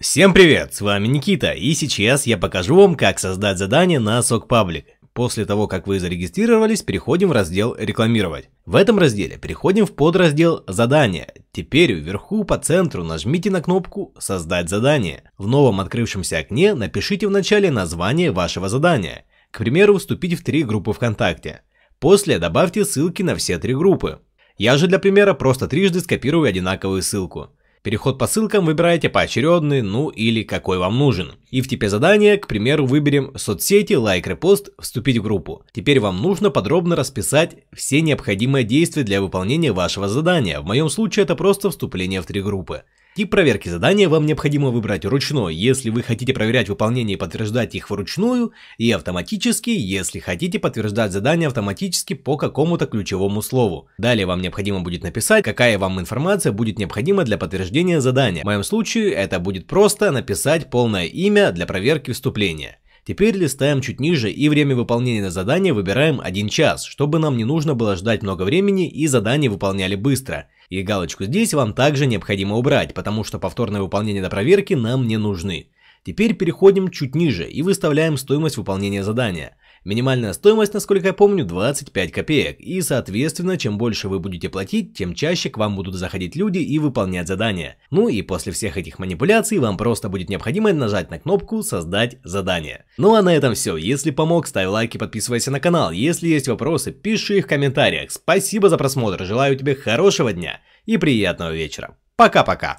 Всем привет, с вами Никита, и сейчас я покажу вам, как создать задание на SOC Public. После того, как вы зарегистрировались, переходим в раздел «Рекламировать». В этом разделе переходим в подраздел «Задания». Теперь вверху по центру нажмите на кнопку «Создать задание». В новом открывшемся окне напишите в начале название вашего задания. К примеру, Вступить в три группы ВКонтакте. После добавьте ссылки на все три группы. Я же для примера просто трижды скопирую одинаковую ссылку. Переход по ссылкам выбираете поочередный, ну или какой вам нужен. И в типе задания, к примеру, выберем соцсети, лайк, репост, вступить в группу. Теперь вам нужно подробно расписать все необходимые действия для выполнения вашего задания. В моем случае это просто вступление в три группы. Тип проверки задания вам необходимо выбрать ручной, если вы хотите проверять выполнение и подтверждать их вручную, и автоматически, если хотите подтверждать задание автоматически по какому-то ключевому слову. Далее вам необходимо будет написать, какая вам информация будет необходима для подтверждения задания. В моем случае это будет просто написать полное имя для проверки вступления. Теперь листаем чуть ниже и время выполнения на задание выбираем 1 час, чтобы нам не нужно было ждать много времени и задание выполняли быстро. И галочку здесь вам также необходимо убрать, потому что повторное выполнение на проверке нам не нужны. Теперь переходим чуть ниже и выставляем стоимость выполнения задания. Минимальная стоимость, насколько я помню, 25 копеек, и соответственно, чем больше вы будете платить, тем чаще к вам будут заходить люди и выполнять задания. Ну и после всех этих манипуляций вам просто будет необходимо нажать на кнопку «Создать задание». Ну а на этом все. Если помог, ставь лайк и подписывайся на канал. Если есть вопросы, пиши их в комментариях. Спасибо за просмотр, желаю тебе хорошего дня и приятного вечера. Пока-пока.